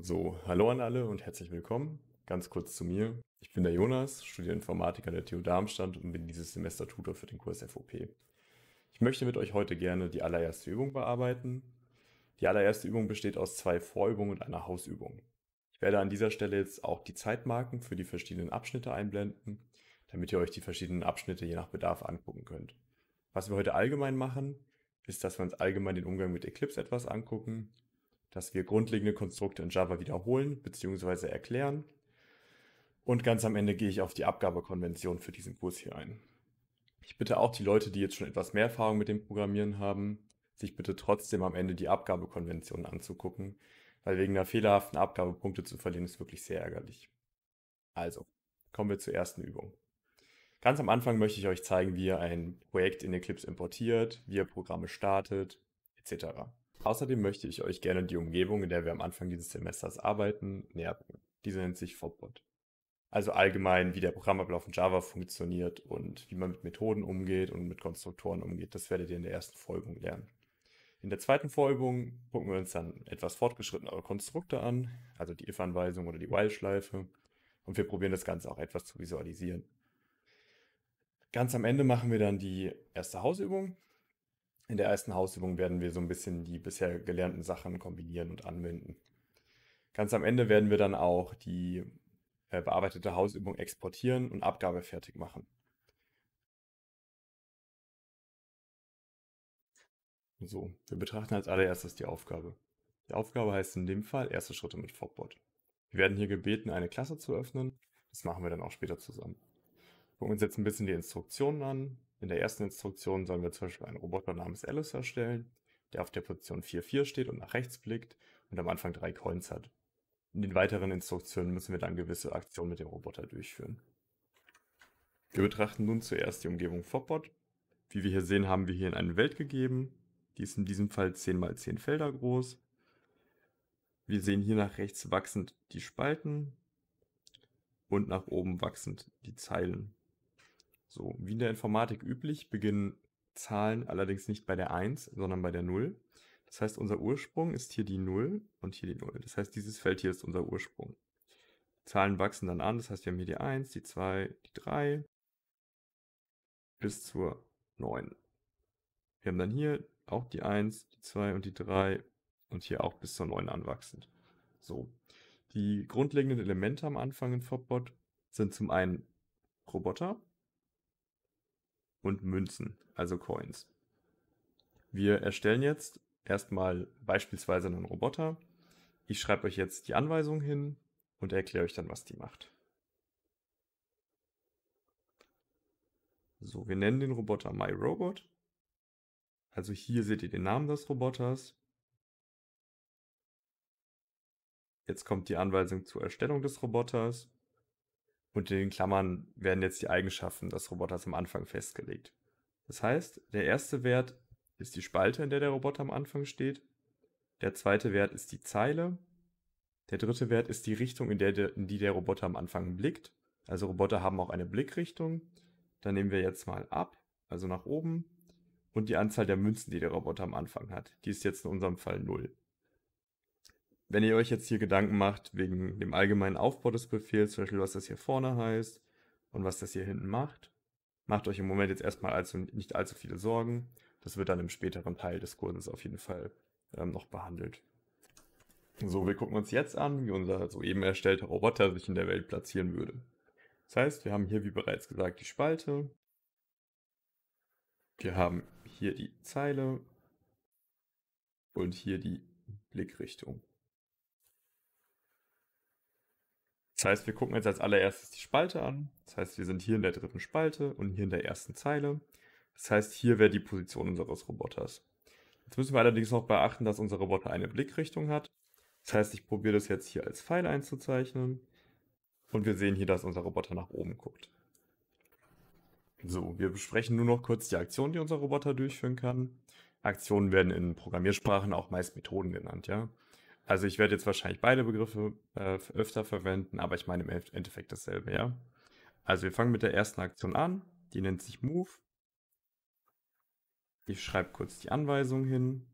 So, hallo an alle und herzlich willkommen. Ganz kurz zu mir. Ich bin der Jonas, studiere Informatik an der TU Darmstadt und bin dieses Semester Tutor für den Kurs FOP. Ich möchte mit euch heute gerne die allererste Übung bearbeiten. Die allererste Übung besteht aus zwei Vorübungen und einer Hausübung. Ich werde an dieser Stelle jetzt auch die Zeitmarken für die verschiedenen Abschnitte einblenden, damit ihr euch die verschiedenen Abschnitte je nach Bedarf angucken könnt. Was wir heute allgemein machen, ist, dass wir uns allgemein den Umgang mit Eclipse etwas angucken dass wir grundlegende Konstrukte in Java wiederholen bzw. erklären. Und ganz am Ende gehe ich auf die Abgabekonvention für diesen Kurs hier ein. Ich bitte auch die Leute, die jetzt schon etwas mehr Erfahrung mit dem Programmieren haben, sich bitte trotzdem am Ende die Abgabekonvention anzugucken, weil wegen einer fehlerhaften Abgabe Punkte zu verlieren ist wirklich sehr ärgerlich. Also, kommen wir zur ersten Übung. Ganz am Anfang möchte ich euch zeigen, wie ihr ein Projekt in Eclipse importiert, wie ihr Programme startet, etc. Außerdem möchte ich euch gerne die Umgebung, in der wir am Anfang dieses Semesters arbeiten, näher bringen. Diese nennt sich Fobbot. Also allgemein, wie der Programmablauf in Java funktioniert und wie man mit Methoden umgeht und mit Konstruktoren umgeht, das werdet ihr in der ersten Folge lernen. In der zweiten Vorübung gucken wir uns dann etwas fortgeschrittenere Konstrukte an, also die if-Anweisung oder die while-Schleife. Und wir probieren das Ganze auch etwas zu visualisieren. Ganz am Ende machen wir dann die erste Hausübung. In der ersten Hausübung werden wir so ein bisschen die bisher gelernten Sachen kombinieren und anwenden. Ganz am Ende werden wir dann auch die äh, bearbeitete Hausübung exportieren und Abgabe fertig machen. So, wir betrachten als allererstes die Aufgabe. Die Aufgabe heißt in dem Fall erste Schritte mit Fopbot. Wir werden hier gebeten, eine Klasse zu öffnen. Das machen wir dann auch später zusammen. Gucken uns jetzt ein bisschen die Instruktionen an. In der ersten Instruktion sollen wir zum Beispiel einen Roboter namens Alice erstellen, der auf der Position 4.4 steht und nach rechts blickt und am Anfang drei Coins hat. In den weiteren Instruktionen müssen wir dann gewisse Aktionen mit dem Roboter durchführen. Wir betrachten nun zuerst die Umgebung Fopbot. Wie wir hier sehen, haben wir hier in eine Welt gegeben. Die ist in diesem Fall 10 x 10 Felder groß. Wir sehen hier nach rechts wachsend die Spalten und nach oben wachsend die Zeilen. So, wie in der Informatik üblich, beginnen Zahlen allerdings nicht bei der 1, sondern bei der 0. Das heißt, unser Ursprung ist hier die 0 und hier die 0. Das heißt, dieses Feld hier ist unser Ursprung. Zahlen wachsen dann an, das heißt, wir haben hier die 1, die 2, die 3 bis zur 9. Wir haben dann hier auch die 1, die 2 und die 3 und hier auch bis zur 9 anwachsend. So. Die grundlegenden Elemente am Anfang in FOPBOT sind zum einen Roboter, und Münzen, also Coins. Wir erstellen jetzt erstmal beispielsweise einen Roboter. Ich schreibe euch jetzt die Anweisung hin und erkläre euch dann, was die macht. So, wir nennen den Roboter MyRobot. Also hier seht ihr den Namen des Roboters. Jetzt kommt die Anweisung zur Erstellung des Roboters. Und in den Klammern werden jetzt die Eigenschaften des Roboters am Anfang festgelegt. Das heißt, der erste Wert ist die Spalte, in der der Roboter am Anfang steht. Der zweite Wert ist die Zeile. Der dritte Wert ist die Richtung, in, der, der in die der Roboter am Anfang blickt. Also Roboter haben auch eine Blickrichtung. Dann nehmen wir jetzt mal ab, also nach oben. Und die Anzahl der Münzen, die der Roboter am Anfang hat. Die ist jetzt in unserem Fall 0 wenn ihr euch jetzt hier Gedanken macht wegen dem allgemeinen Aufbau des Befehls, zum Beispiel was das hier vorne heißt und was das hier hinten macht, macht euch im Moment jetzt erstmal allzu, nicht allzu viele Sorgen. Das wird dann im späteren Teil des Kurses auf jeden Fall ähm, noch behandelt. So, wir gucken uns jetzt an, wie unser soeben erstellter Roboter sich in der Welt platzieren würde. Das heißt, wir haben hier, wie bereits gesagt, die Spalte. Wir haben hier die Zeile und hier die Blickrichtung. Das heißt, wir gucken jetzt als allererstes die Spalte an. Das heißt, wir sind hier in der dritten Spalte und hier in der ersten Zeile. Das heißt, hier wäre die Position unseres Roboters. Jetzt müssen wir allerdings noch beachten, dass unser Roboter eine Blickrichtung hat. Das heißt, ich probiere das jetzt hier als Pfeil einzuzeichnen. Und wir sehen hier, dass unser Roboter nach oben guckt. So, wir besprechen nur noch kurz die Aktionen, die unser Roboter durchführen kann. Aktionen werden in Programmiersprachen auch meist Methoden genannt, ja. Also ich werde jetzt wahrscheinlich beide Begriffe äh, öfter verwenden, aber ich meine im Endeffekt dasselbe, ja. Also wir fangen mit der ersten Aktion an, die nennt sich Move. Ich schreibe kurz die Anweisung hin.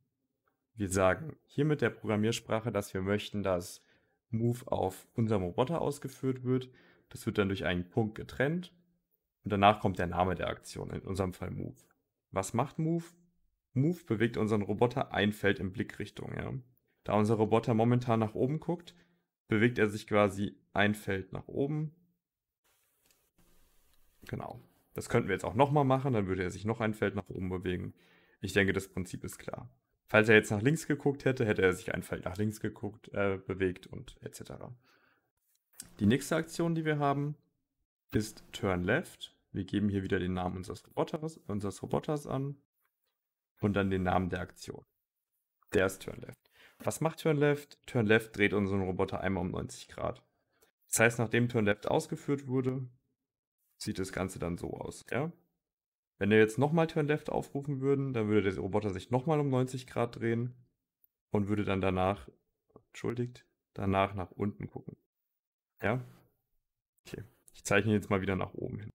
Wir sagen hier mit der Programmiersprache, dass wir möchten, dass Move auf unserem Roboter ausgeführt wird. Das wird dann durch einen Punkt getrennt und danach kommt der Name der Aktion, in unserem Fall Move. Was macht Move? Move bewegt unseren Roboter ein Feld in Blickrichtung. Ja? Da unser Roboter momentan nach oben guckt, bewegt er sich quasi ein Feld nach oben. Genau. Das könnten wir jetzt auch nochmal machen, dann würde er sich noch ein Feld nach oben bewegen. Ich denke, das Prinzip ist klar. Falls er jetzt nach links geguckt hätte, hätte er sich ein Feld nach links geguckt, äh, bewegt und etc. Die nächste Aktion, die wir haben, ist Turn Left. Wir geben hier wieder den Namen unseres Roboters, unseres Roboters an und dann den Namen der Aktion. Der ist Turn Left. Was macht Turn Left? Turn Left dreht unseren Roboter einmal um 90 Grad. Das heißt, nachdem Turn Left ausgeführt wurde, sieht das Ganze dann so aus. Ja? Wenn wir jetzt nochmal Turn Left aufrufen würden, dann würde der Roboter sich nochmal um 90 Grad drehen und würde dann danach, entschuldigt, danach nach unten gucken. Ja? Okay. Ich zeichne jetzt mal wieder nach oben hin.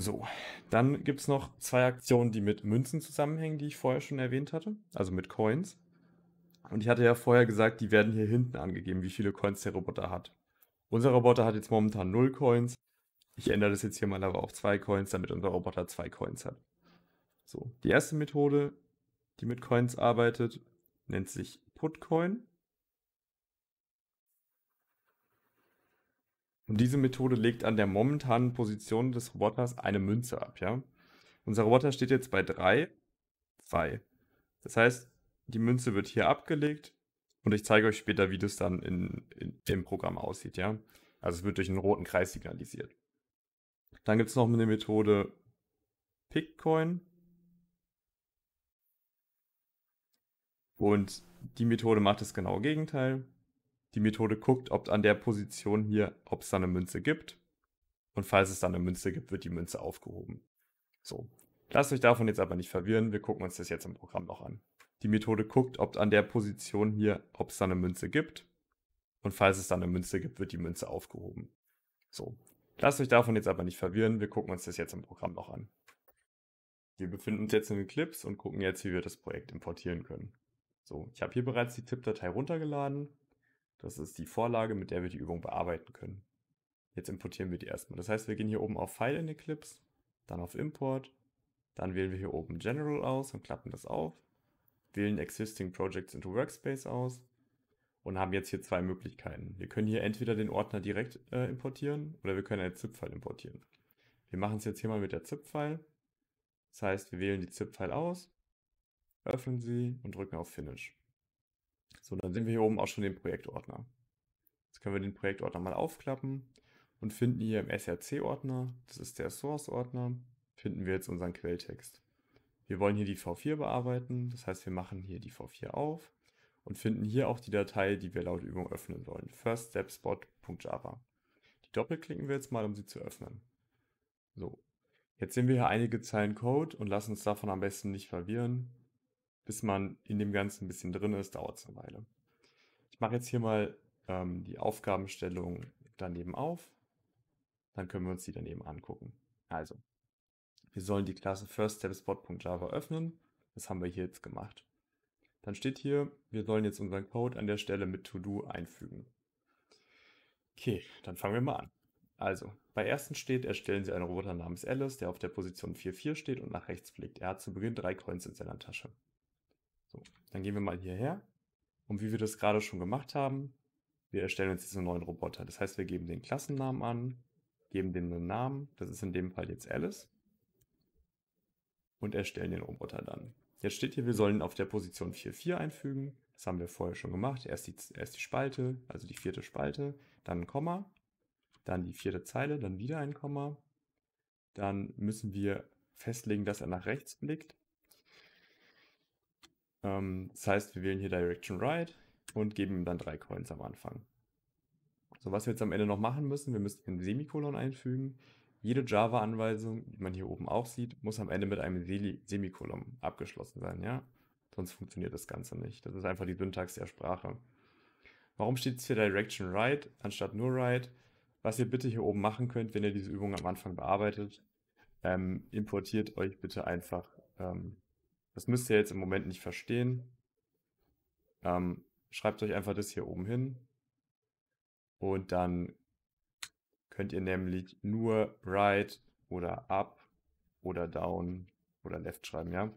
So, dann gibt es noch zwei Aktionen, die mit Münzen zusammenhängen, die ich vorher schon erwähnt hatte, also mit Coins. Und ich hatte ja vorher gesagt, die werden hier hinten angegeben, wie viele Coins der Roboter hat. Unser Roboter hat jetzt momentan 0 Coins. Ich ändere das jetzt hier mal aber auf 2 Coins, damit unser Roboter 2 Coins hat. So, die erste Methode, die mit Coins arbeitet, nennt sich Putcoin. Und diese Methode legt an der momentanen Position des Roboters eine Münze ab, ja. Unser Roboter steht jetzt bei 3, 2. Das heißt, die Münze wird hier abgelegt und ich zeige euch später, wie das dann in, in, im Programm aussieht, ja. Also es wird durch einen roten Kreis signalisiert. Dann gibt es noch eine Methode Pickcoin. Und die Methode macht das genaue Gegenteil die Methode guckt, ob an der Position hier, ob es da eine Münze gibt. Und falls es da eine Münze gibt, wird die Münze aufgehoben. So. Lasst euch davon jetzt aber nicht verwirren, wir gucken uns das jetzt im Programm noch an. Die Methode guckt, ob an der Position hier, ob es da eine Münze gibt. Und falls es da eine Münze gibt, wird die Münze aufgehoben. So. Lasst euch davon jetzt aber nicht verwirren, wir gucken uns das jetzt im Programm noch an. Wir befinden uns jetzt in Eclipse und gucken jetzt, wie wir das Projekt importieren können. So, ich habe hier bereits die Tippdatei runtergeladen das ist die Vorlage, mit der wir die Übung bearbeiten können. Jetzt importieren wir die erstmal. Das heißt, wir gehen hier oben auf File in Eclipse, dann auf Import, dann wählen wir hier oben General aus und klappen das auf, wählen Existing Projects into Workspace aus und haben jetzt hier zwei Möglichkeiten. Wir können hier entweder den Ordner direkt äh, importieren oder wir können eine ZIP-File importieren. Wir machen es jetzt hier mal mit der ZIP-File. Das heißt, wir wählen die ZIP-File aus, öffnen sie und drücken auf Finish. So, dann sehen wir hier oben auch schon den Projektordner. Jetzt können wir den Projektordner mal aufklappen und finden hier im SRC-Ordner, das ist der Source-Ordner, finden wir jetzt unseren Quelltext. Wir wollen hier die V4 bearbeiten, das heißt wir machen hier die V4 auf und finden hier auch die Datei, die wir laut Übung öffnen wollen, firststepspot.java. Die doppelklicken wir jetzt mal, um sie zu öffnen. So, jetzt sehen wir hier einige Zeilen Code und lassen uns davon am besten nicht verwirren bis man in dem Ganzen ein bisschen drin ist, dauert es eine Weile. Ich mache jetzt hier mal ähm, die Aufgabenstellung daneben auf. Dann können wir uns die daneben angucken. Also, wir sollen die Klasse FirstStepSpot.java öffnen. Das haben wir hier jetzt gemacht. Dann steht hier, wir sollen jetzt unseren Code an der Stelle mit To-Do einfügen. Okay, dann fangen wir mal an. Also, bei ersten steht, erstellen Sie einen Roboter namens Alice, der auf der Position 4.4 steht und nach rechts fliegt. Er hat zu Beginn drei Coins in seiner Tasche. So, dann gehen wir mal hierher. Und wie wir das gerade schon gemacht haben, wir erstellen uns diesen neuen Roboter. Das heißt, wir geben den Klassennamen an, geben dem einen Namen, das ist in dem Fall jetzt Alice, und erstellen den Roboter dann. Jetzt steht hier, wir sollen auf der Position 4.4 einfügen. Das haben wir vorher schon gemacht. Erst die, erst die Spalte, also die vierte Spalte, dann ein Komma, dann die vierte Zeile, dann wieder ein Komma. Dann müssen wir festlegen, dass er nach rechts blickt. Ähm, das heißt, wir wählen hier Direction Right und geben ihm dann drei Coins am Anfang. So, was wir jetzt am Ende noch machen müssen, wir müssen ein Semikolon einfügen. Jede Java-Anweisung, die man hier oben auch sieht, muss am Ende mit einem Semikolon abgeschlossen sein, ja? Sonst funktioniert das Ganze nicht. Das ist einfach die Syntax der Sprache. Warum steht es hier Direction Right anstatt nur Right? Was ihr bitte hier oben machen könnt, wenn ihr diese Übung am Anfang bearbeitet, ähm, importiert euch bitte einfach ähm, das müsst ihr jetzt im Moment nicht verstehen. Ähm, schreibt euch einfach das hier oben hin. Und dann könnt ihr nämlich nur right oder up oder down oder left schreiben, ja.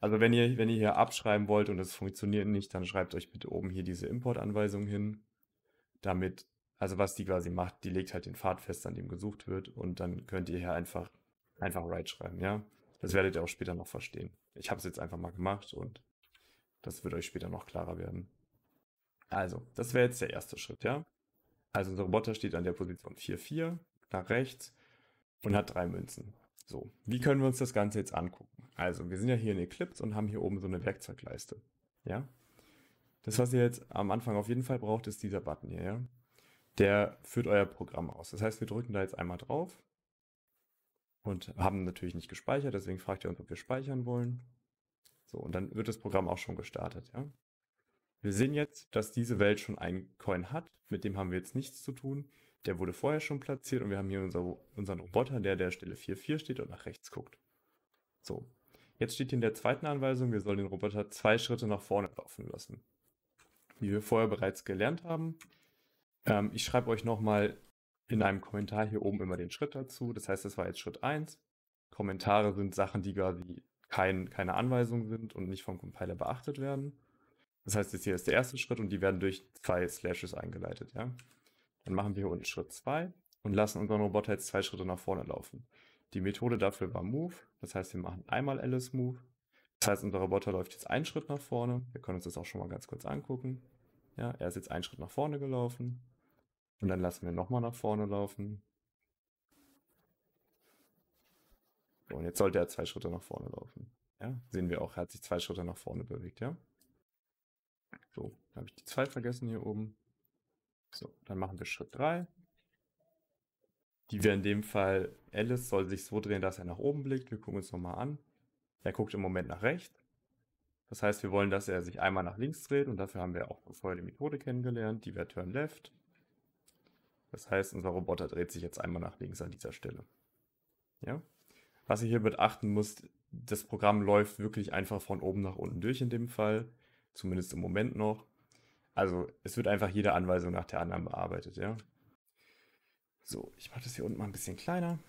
Also wenn ihr, wenn ihr hier abschreiben wollt und es funktioniert nicht, dann schreibt euch bitte oben hier diese Import-Anweisung hin, damit, also was die quasi macht, die legt halt den Pfad fest, an dem gesucht wird und dann könnt ihr hier einfach, einfach right schreiben, ja. Das werdet ihr auch später noch verstehen ich habe es jetzt einfach mal gemacht und das wird euch später noch klarer werden. Also, das wäre jetzt der erste Schritt, ja? Also unser Roboter steht an der Position 4,4 nach rechts und hat drei Münzen. So, wie können wir uns das Ganze jetzt angucken? Also, wir sind ja hier in Eclipse und haben hier oben so eine Werkzeugleiste, ja? Das, was ihr jetzt am Anfang auf jeden Fall braucht, ist dieser Button hier, ja? Der führt euer Programm aus. Das heißt, wir drücken da jetzt einmal drauf und haben natürlich nicht gespeichert, deswegen fragt ihr uns, ob wir speichern wollen. So, und dann wird das Programm auch schon gestartet, ja. Wir sehen jetzt, dass diese Welt schon einen Coin hat, mit dem haben wir jetzt nichts zu tun. Der wurde vorher schon platziert und wir haben hier unser, unseren Roboter, der der Stelle 4.4 steht und nach rechts guckt. So, jetzt steht hier in der zweiten Anweisung, wir sollen den Roboter zwei Schritte nach vorne laufen lassen. Wie wir vorher bereits gelernt haben. Ähm, ich schreibe euch nochmal in einem Kommentar hier oben immer den Schritt dazu. Das heißt, das war jetzt Schritt 1. Kommentare sind Sachen, die quasi kein, keine Anweisung sind und nicht vom Compiler beachtet werden. Das heißt, jetzt hier ist der erste Schritt und die werden durch zwei Slashes eingeleitet. Ja? Dann machen wir hier unten Schritt 2 und lassen unseren Roboter jetzt zwei Schritte nach vorne laufen. Die Methode dafür war Move. Das heißt, wir machen einmal Alice Move. Das heißt, unser Roboter läuft jetzt einen Schritt nach vorne. Wir können uns das auch schon mal ganz kurz angucken. Ja, er ist jetzt einen Schritt nach vorne gelaufen. Und dann lassen wir nochmal nach vorne laufen. So, und jetzt sollte er zwei Schritte nach vorne laufen. Ja, sehen wir auch, er hat sich zwei Schritte nach vorne bewegt, ja? So, dann habe ich die zwei vergessen hier oben. So, dann machen wir Schritt 3. Die wäre in dem Fall, Alice soll sich so drehen, dass er nach oben blickt. Wir gucken uns nochmal an. Er guckt im Moment nach rechts. Das heißt, wir wollen, dass er sich einmal nach links dreht und dafür haben wir auch vorher die Methode kennengelernt. Die wäre Turn Left. Das heißt, unser Roboter dreht sich jetzt einmal nach links an dieser Stelle. Ja? Was ihr hier beachten müsst, das Programm läuft wirklich einfach von oben nach unten durch in dem Fall, zumindest im Moment noch. Also es wird einfach jede Anweisung nach der anderen bearbeitet, ja. So, ich mache das hier unten mal ein bisschen kleiner.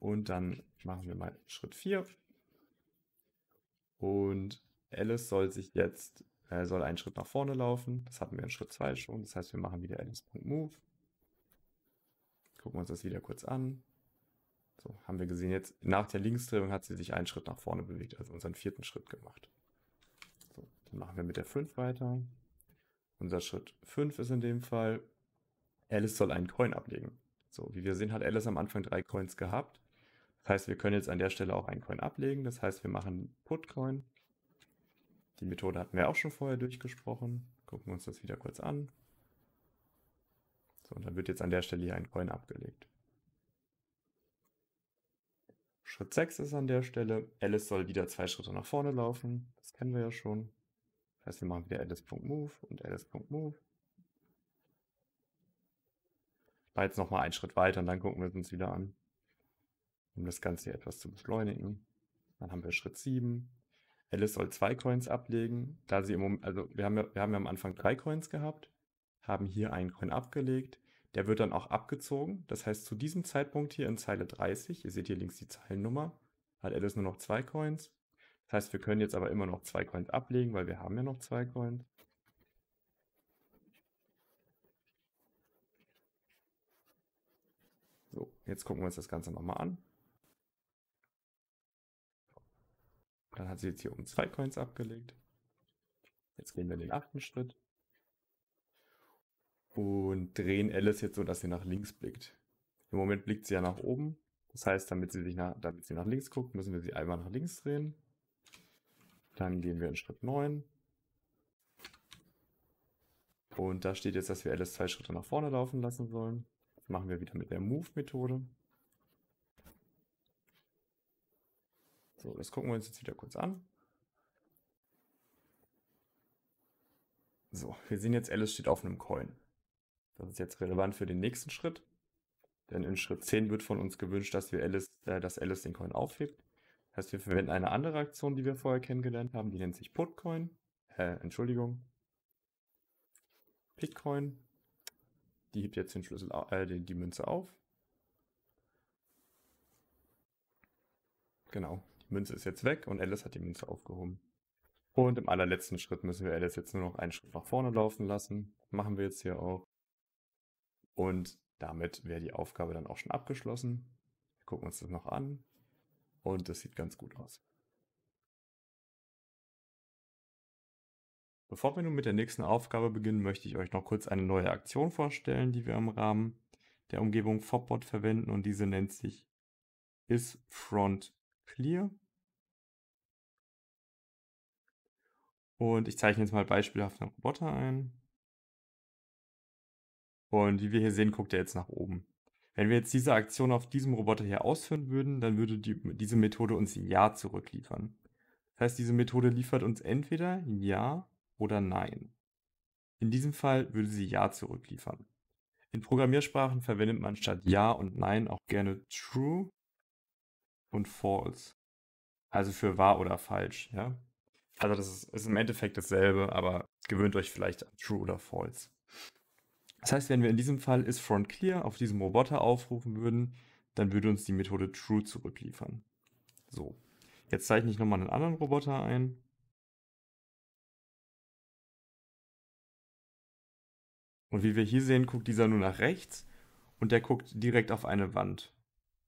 Und dann machen wir mal Schritt 4. Und Alice soll sich jetzt, äh, soll einen Schritt nach vorne laufen. Das hatten wir in Schritt 2 schon. Das heißt, wir machen wieder Alice.move gucken wir uns das wieder kurz an. So, haben wir gesehen, jetzt nach der Linksdrehung hat sie sich einen Schritt nach vorne bewegt, also unseren vierten Schritt gemacht. So, dann machen wir mit der 5 weiter. Unser Schritt 5 ist in dem Fall, Alice soll einen Coin ablegen. So, wie wir sehen, hat Alice am Anfang drei Coins gehabt. Das heißt, wir können jetzt an der Stelle auch einen Coin ablegen. Das heißt, wir machen Putcoin. Die Methode hatten wir auch schon vorher durchgesprochen. Gucken wir uns das wieder kurz an. So, dann wird jetzt an der Stelle hier ein Coin abgelegt. Schritt 6 ist an der Stelle. Alice soll wieder zwei Schritte nach vorne laufen. Das kennen wir ja schon. Das heißt, wir machen wieder Alice.move und Alice.move. Ich Da jetzt nochmal einen Schritt weiter und dann gucken wir es uns wieder an, um das Ganze hier etwas zu beschleunigen. Dann haben wir Schritt 7. Alice soll zwei Coins ablegen. Da sie im Moment, also wir haben ja, wir haben ja am Anfang drei Coins gehabt, haben hier einen Coin abgelegt. Der wird dann auch abgezogen. Das heißt, zu diesem Zeitpunkt hier in Zeile 30, ihr seht hier links die Zeilennummer, hat Alice nur noch zwei Coins. Das heißt, wir können jetzt aber immer noch zwei Coins ablegen, weil wir haben ja noch zwei Coins. So, jetzt gucken wir uns das Ganze nochmal an. Dann hat sie jetzt hier um zwei Coins abgelegt. Jetzt gehen wir in den achten Schritt und drehen Alice jetzt so, dass sie nach links blickt. Im Moment blickt sie ja nach oben. Das heißt, damit sie, sich nach, damit sie nach links guckt, müssen wir sie einmal nach links drehen. Dann gehen wir in Schritt 9. Und da steht jetzt, dass wir Alice zwei Schritte nach vorne laufen lassen sollen. Das machen wir wieder mit der Move-Methode. So, das gucken wir uns jetzt wieder kurz an. So, wir sehen jetzt, Alice steht auf einem Coin. Das ist jetzt relevant für den nächsten Schritt. Denn in Schritt 10 wird von uns gewünscht, dass wir Alice, äh, dass Alice den Coin aufhebt. Das heißt, wir verwenden eine andere Aktion, die wir vorher kennengelernt haben, die nennt sich Putcoin. Äh, Entschuldigung. Pitcoin. Die hebt jetzt den Schlüssel, äh, die, die Münze auf. Genau, die Münze ist jetzt weg und Alice hat die Münze aufgehoben. Und im allerletzten Schritt müssen wir Alice jetzt nur noch einen Schritt nach vorne laufen lassen. Machen wir jetzt hier auch. Und damit wäre die Aufgabe dann auch schon abgeschlossen. Wir gucken uns das noch an. Und das sieht ganz gut aus. Bevor wir nun mit der nächsten Aufgabe beginnen, möchte ich euch noch kurz eine neue Aktion vorstellen, die wir im Rahmen der Umgebung Fopbot verwenden und diese nennt sich isFrontClear. Und ich zeichne jetzt mal beispielhaft einen Roboter ein. Und wie wir hier sehen, guckt er jetzt nach oben. Wenn wir jetzt diese Aktion auf diesem Roboter hier ausführen würden, dann würde die, diese Methode uns Ja zurückliefern. Das heißt, diese Methode liefert uns entweder Ja oder Nein. In diesem Fall würde sie Ja zurückliefern. In Programmiersprachen verwendet man statt Ja und Nein auch gerne True und False. Also für wahr oder falsch, ja. Also das ist, ist im Endeffekt dasselbe, aber gewöhnt euch vielleicht an True oder False. Das heißt, wenn wir in diesem Fall ist front clear auf diesem Roboter aufrufen würden, dann würde uns die Methode true zurückliefern. So, jetzt zeichne ich nochmal einen anderen Roboter ein. Und wie wir hier sehen, guckt dieser nur nach rechts und der guckt direkt auf eine Wand.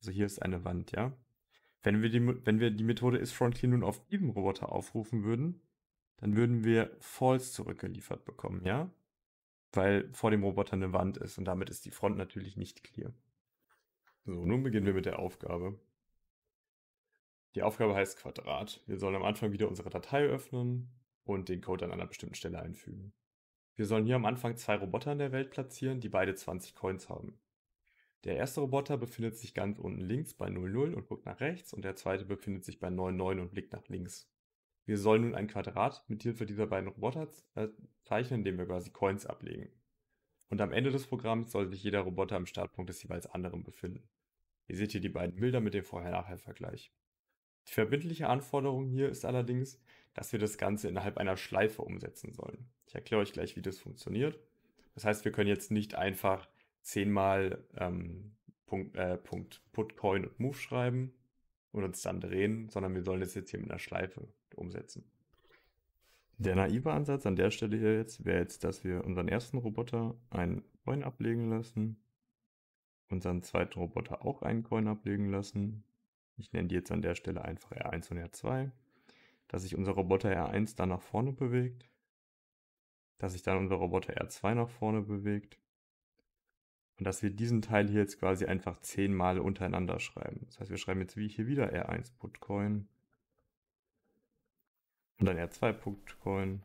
Also hier ist eine Wand, ja. Wenn wir die, wenn wir die Methode isFrontClear nun auf diesem Roboter aufrufen würden, dann würden wir false zurückgeliefert bekommen, ja weil vor dem Roboter eine Wand ist und damit ist die Front natürlich nicht clear. So, nun beginnen wir mit der Aufgabe. Die Aufgabe heißt Quadrat. Wir sollen am Anfang wieder unsere Datei öffnen und den Code an einer bestimmten Stelle einfügen. Wir sollen hier am Anfang zwei Roboter in der Welt platzieren, die beide 20 Coins haben. Der erste Roboter befindet sich ganz unten links bei 00 und guckt nach rechts und der zweite befindet sich bei 99 und blickt nach links. Wir sollen nun ein Quadrat mit Hilfe dieser beiden Roboter äh, zeichnen, indem wir quasi Coins ablegen. Und am Ende des Programms soll sich jeder Roboter am Startpunkt des jeweils anderen befinden. Ihr seht hier die beiden Bilder mit dem Vorher-Nachher-Vergleich. Die verbindliche Anforderung hier ist allerdings, dass wir das Ganze innerhalb einer Schleife umsetzen sollen. Ich erkläre euch gleich, wie das funktioniert. Das heißt, wir können jetzt nicht einfach zehnmal ähm, Punkt, äh, Punkt Put, Coin und Move schreiben und uns dann drehen, sondern wir sollen das jetzt hier mit einer Schleife umsetzen. Der naive Ansatz an der Stelle hier jetzt wäre jetzt, dass wir unseren ersten Roboter einen Coin ablegen lassen, unseren zweiten Roboter auch einen Coin ablegen lassen. Ich nenne die jetzt an der Stelle einfach R1 und R2, dass sich unser Roboter R1 dann nach vorne bewegt, dass sich dann unser Roboter R2 nach vorne bewegt und dass wir diesen Teil hier jetzt quasi einfach zehnmal untereinander schreiben. Das heißt, wir schreiben jetzt wie hier wieder R1 Putcoin, und dann R2-Punkt-Coin.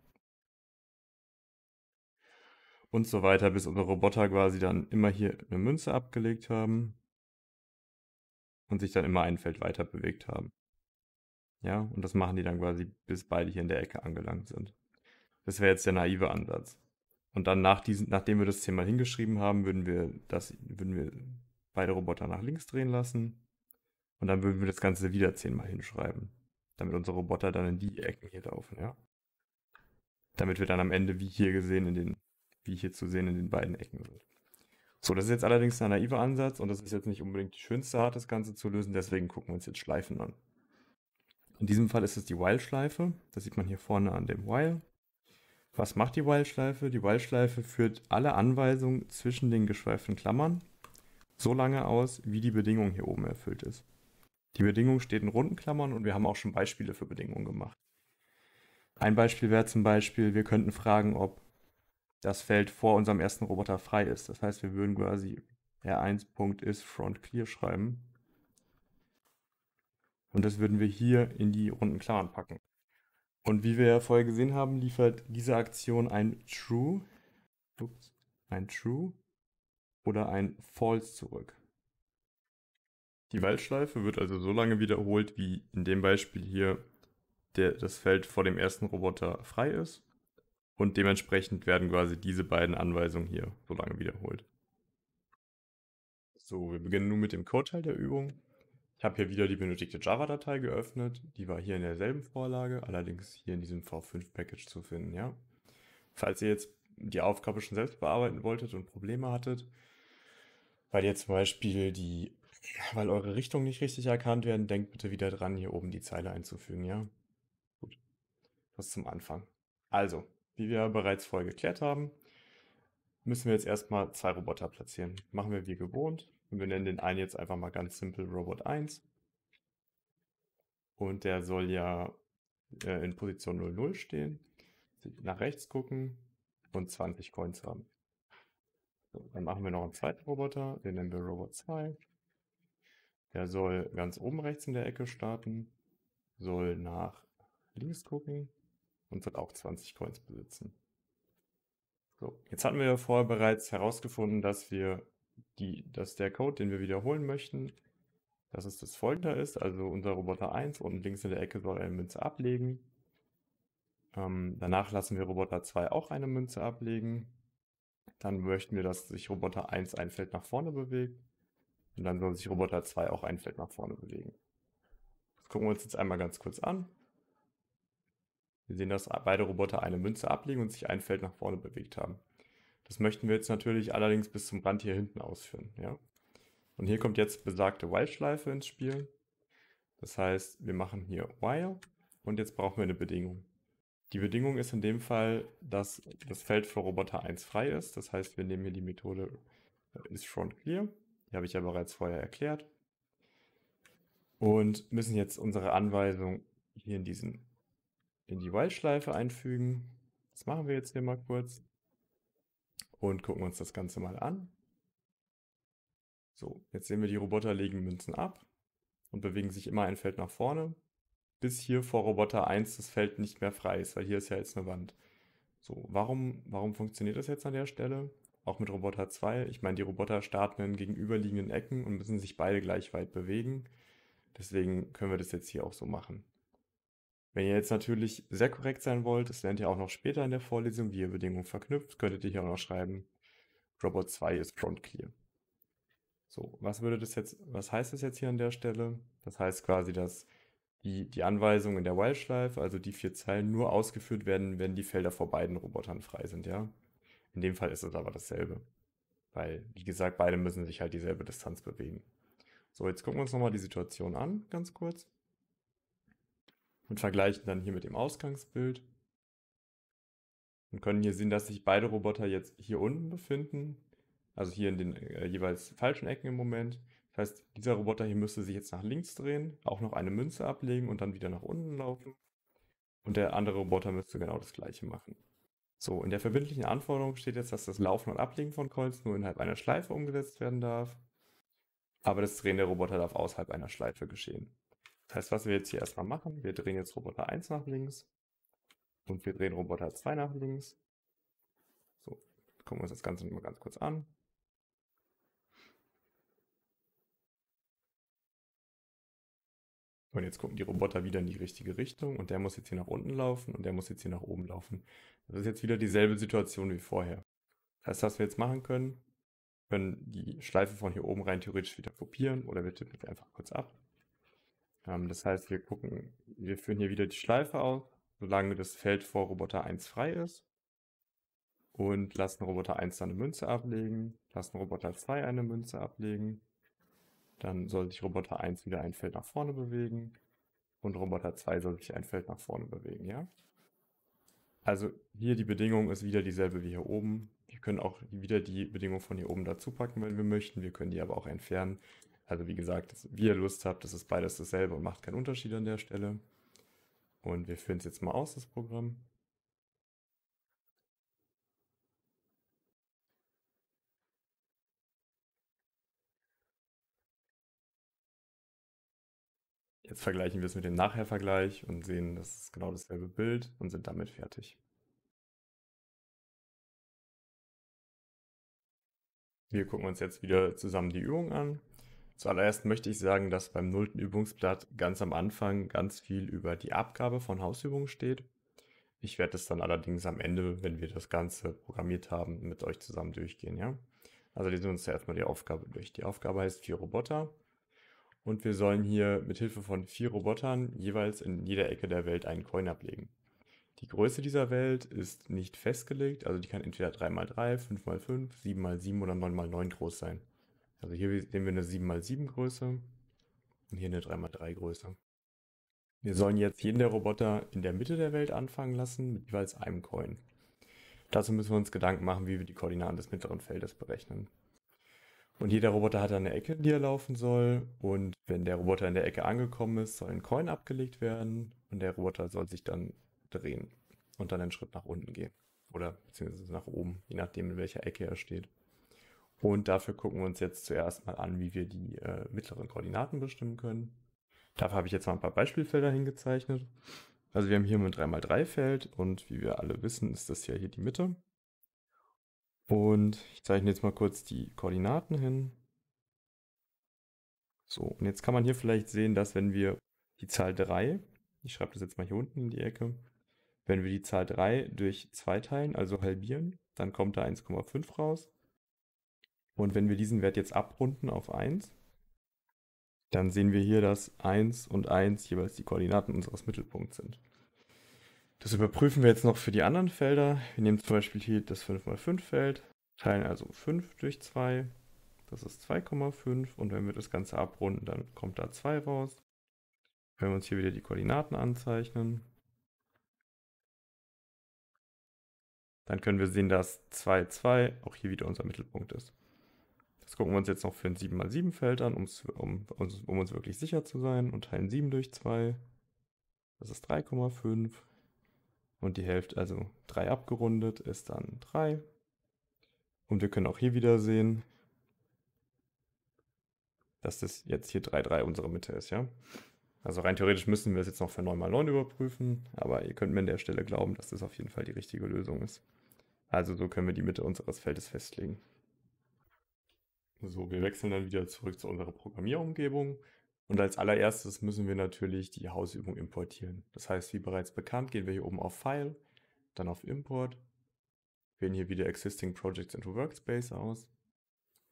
Und so weiter, bis unsere Roboter quasi dann immer hier eine Münze abgelegt haben. Und sich dann immer ein Feld weiter bewegt haben. Ja, und das machen die dann quasi, bis beide hier in der Ecke angelangt sind. Das wäre jetzt der naive Ansatz. Und dann nach diesen, nachdem wir das zehnmal hingeschrieben haben, würden wir das, würden wir beide Roboter nach links drehen lassen. Und dann würden wir das Ganze wieder zehnmal hinschreiben damit unsere Roboter dann in die Ecken hier laufen, ja. Damit wir dann am Ende, wie hier gesehen, in den, wie hier zu sehen, in den beiden Ecken sind. So, das ist jetzt allerdings ein naiver Ansatz und das ist jetzt nicht unbedingt die schönste Art, das Ganze zu lösen, deswegen gucken wir uns jetzt Schleifen an. In diesem Fall ist es die While-Schleife, das sieht man hier vorne an dem While. Was macht die While-Schleife? Die While-Schleife führt alle Anweisungen zwischen den geschweiften Klammern so lange aus, wie die Bedingung hier oben erfüllt ist. Die Bedingung steht in runden Klammern und wir haben auch schon Beispiele für Bedingungen gemacht. Ein Beispiel wäre zum Beispiel, wir könnten fragen, ob das Feld vor unserem ersten Roboter frei ist. Das heißt, wir würden quasi R1.is front clear schreiben. Und das würden wir hier in die runden Klammern packen. Und wie wir ja vorher gesehen haben, liefert diese Aktion ein True, ups, ein True oder ein False zurück. Die Waldschleife wird also so lange wiederholt, wie in dem Beispiel hier der, das Feld vor dem ersten Roboter frei ist. Und dementsprechend werden quasi diese beiden Anweisungen hier so lange wiederholt. So, wir beginnen nun mit dem Code-Teil der Übung. Ich habe hier wieder die benötigte Java-Datei geöffnet. Die war hier in derselben Vorlage, allerdings hier in diesem V5-Package zu finden. Ja? Falls ihr jetzt die Aufgabe schon selbst bearbeiten wolltet und Probleme hattet, weil ihr zum Beispiel die weil eure Richtung nicht richtig erkannt werden, denkt bitte wieder dran, hier oben die Zeile einzufügen, ja? Gut. Das zum Anfang. Also, wie wir bereits vorher geklärt haben, müssen wir jetzt erstmal zwei Roboter platzieren. Machen wir wie gewohnt. Und wir nennen den einen jetzt einfach mal ganz simpel Robot 1. Und der soll ja äh, in Position 00 stehen, nach rechts gucken und 20 Coins haben. So, dann machen wir noch einen zweiten Roboter, den nennen wir Robot 2. Der soll ganz oben rechts in der Ecke starten, soll nach links gucken und soll auch 20 Coins besitzen. So, jetzt hatten wir ja vorher bereits herausgefunden, dass wir die, dass der Code, den wir wiederholen möchten, dass es das folgende ist. Also unser Roboter 1 unten links in der Ecke soll eine Münze ablegen. Ähm, danach lassen wir Roboter 2 auch eine Münze ablegen. Dann möchten wir, dass sich Roboter 1 ein Feld nach vorne bewegt. Und dann soll sich Roboter 2 auch ein Feld nach vorne bewegen. Das gucken wir uns jetzt einmal ganz kurz an. Wir sehen, dass beide Roboter eine Münze ablegen und sich ein Feld nach vorne bewegt haben. Das möchten wir jetzt natürlich allerdings bis zum Rand hier hinten ausführen. Ja? Und hier kommt jetzt besagte While-Schleife ins Spiel. Das heißt, wir machen hier While und jetzt brauchen wir eine Bedingung. Die Bedingung ist in dem Fall, dass das Feld für Roboter 1 frei ist. Das heißt, wir nehmen hier die Methode äh, isFrontClear. clear die habe ich ja bereits vorher erklärt. Und müssen jetzt unsere Anweisung hier in, diesen, in die While-Schleife einfügen. Das machen wir jetzt hier mal kurz. Und gucken uns das Ganze mal an. So, jetzt sehen wir, die Roboter legen Münzen ab und bewegen sich immer ein Feld nach vorne, bis hier vor Roboter 1 das Feld nicht mehr frei ist, weil hier ist ja jetzt eine Wand. So, warum, warum funktioniert das jetzt an der Stelle? Auch mit Roboter 2. Ich meine, die Roboter starten in gegenüberliegenden Ecken und müssen sich beide gleich weit bewegen. Deswegen können wir das jetzt hier auch so machen. Wenn ihr jetzt natürlich sehr korrekt sein wollt, das lernt ihr auch noch später in der Vorlesung, wie ihr Bedingungen verknüpft, könntet ihr hier auch noch schreiben, Robot 2 ist front clear. So, was würde das jetzt, was heißt das jetzt hier an der Stelle? Das heißt quasi, dass die, die Anweisungen in der Wildschleife, also die vier Zeilen, nur ausgeführt werden, wenn die Felder vor beiden Robotern frei sind, ja? In dem Fall ist es aber dasselbe. Weil, wie gesagt, beide müssen sich halt dieselbe Distanz bewegen. So, jetzt gucken wir uns nochmal die Situation an, ganz kurz. Und vergleichen dann hier mit dem Ausgangsbild. Und können hier sehen, dass sich beide Roboter jetzt hier unten befinden. Also hier in den äh, jeweils falschen Ecken im Moment. Das heißt, dieser Roboter hier müsste sich jetzt nach links drehen, auch noch eine Münze ablegen und dann wieder nach unten laufen. Und der andere Roboter müsste genau das gleiche machen. So, in der verbindlichen Anforderung steht jetzt, dass das Laufen und Ablegen von Coils nur innerhalb einer Schleife umgesetzt werden darf. Aber das Drehen der Roboter darf außerhalb einer Schleife geschehen. Das heißt, was wir jetzt hier erstmal machen, wir drehen jetzt Roboter 1 nach links und wir drehen Roboter 2 nach links. So, gucken wir uns das Ganze mal ganz kurz an. Und jetzt gucken die Roboter wieder in die richtige Richtung und der muss jetzt hier nach unten laufen und der muss jetzt hier nach oben laufen. Das ist jetzt wieder dieselbe Situation wie vorher. Das heißt, was wir jetzt machen können, können die Schleife von hier oben rein theoretisch wieder kopieren oder wir tippen einfach kurz ab. Ähm, das heißt, wir gucken, wir führen hier wieder die Schleife aus, solange das Feld vor Roboter 1 frei ist und lassen Roboter 1 dann eine Münze ablegen, lassen Roboter 2 eine Münze ablegen, dann soll sich Roboter 1 wieder ein Feld nach vorne bewegen und Roboter 2 soll sich ein Feld nach vorne bewegen, ja? Also hier die Bedingung ist wieder dieselbe wie hier oben. Wir können auch wieder die Bedingung von hier oben dazu packen, wenn wir möchten. Wir können die aber auch entfernen. Also wie gesagt, wie ihr Lust habt, das ist beides dasselbe und macht keinen Unterschied an der Stelle. Und wir führen es jetzt mal aus, das Programm. Jetzt vergleichen wir es mit dem Nachher-Vergleich und sehen, das ist genau dasselbe Bild und sind damit fertig. Wir gucken uns jetzt wieder zusammen die Übung an. Zuallererst möchte ich sagen, dass beim 0. Übungsblatt ganz am Anfang ganz viel über die Abgabe von Hausübungen steht. Ich werde es dann allerdings am Ende, wenn wir das Ganze programmiert haben, mit euch zusammen durchgehen. Ja? Also lesen wir uns ja erstmal die Aufgabe durch. Die Aufgabe heißt vier Roboter und wir sollen hier mit Hilfe von vier Robotern jeweils in jeder Ecke der Welt einen Coin ablegen. Die Größe dieser Welt ist nicht festgelegt, also die kann entweder 3x3, 5x5, 7x7 oder 9x9 groß sein. Also hier sehen wir eine 7x7 Größe und hier eine 3x3 Größe. Wir sollen jetzt jeden der Roboter in der Mitte der Welt anfangen lassen mit jeweils einem Coin. Dazu müssen wir uns Gedanken machen, wie wir die Koordinaten des mittleren Feldes berechnen. Und jeder Roboter hat eine Ecke, die er laufen soll. Und wenn der Roboter in der Ecke angekommen ist, soll ein Coin abgelegt werden. Und der Roboter soll sich dann drehen und dann einen Schritt nach unten gehen. Oder beziehungsweise nach oben, je nachdem, in welcher Ecke er steht. Und dafür gucken wir uns jetzt zuerst mal an, wie wir die äh, mittleren Koordinaten bestimmen können. Dafür habe ich jetzt mal ein paar Beispielfelder hingezeichnet. Also wir haben hier ein 3x3-Feld und wie wir alle wissen, ist das ja hier die Mitte. Und ich zeichne jetzt mal kurz die Koordinaten hin. So, und jetzt kann man hier vielleicht sehen, dass wenn wir die Zahl 3, ich schreibe das jetzt mal hier unten in die Ecke, wenn wir die Zahl 3 durch 2 teilen, also halbieren, dann kommt da 1,5 raus. Und wenn wir diesen Wert jetzt abrunden auf 1, dann sehen wir hier, dass 1 und 1 jeweils die Koordinaten unseres Mittelpunkts sind. Das überprüfen wir jetzt noch für die anderen Felder. Wir nehmen zum Beispiel hier das 5x5-Feld, teilen also 5 durch 2. Das ist 2,5 und wenn wir das Ganze abrunden, dann kommt da 2 raus. Können wir uns hier wieder die Koordinaten anzeichnen. Dann können wir sehen, dass 2, 2 auch hier wieder unser Mittelpunkt ist. Das gucken wir uns jetzt noch für ein 7x7-Feld an, um, um uns wirklich sicher zu sein und teilen 7 durch 2. Das ist 3,5. Und die Hälfte, also 3 abgerundet, ist dann 3. Und wir können auch hier wieder sehen, dass das jetzt hier 3, 3 unsere Mitte ist, ja. Also rein theoretisch müssen wir es jetzt noch für 9 mal 9 überprüfen, aber ihr könnt mir an der Stelle glauben, dass das auf jeden Fall die richtige Lösung ist. Also so können wir die Mitte unseres Feldes festlegen. So, wir wechseln dann wieder zurück zu unserer Programmierumgebung und als allererstes müssen wir natürlich die Hausübung importieren. Das heißt, wie bereits bekannt, gehen wir hier oben auf File, dann auf Import, wählen hier wieder Existing Projects into Workspace aus.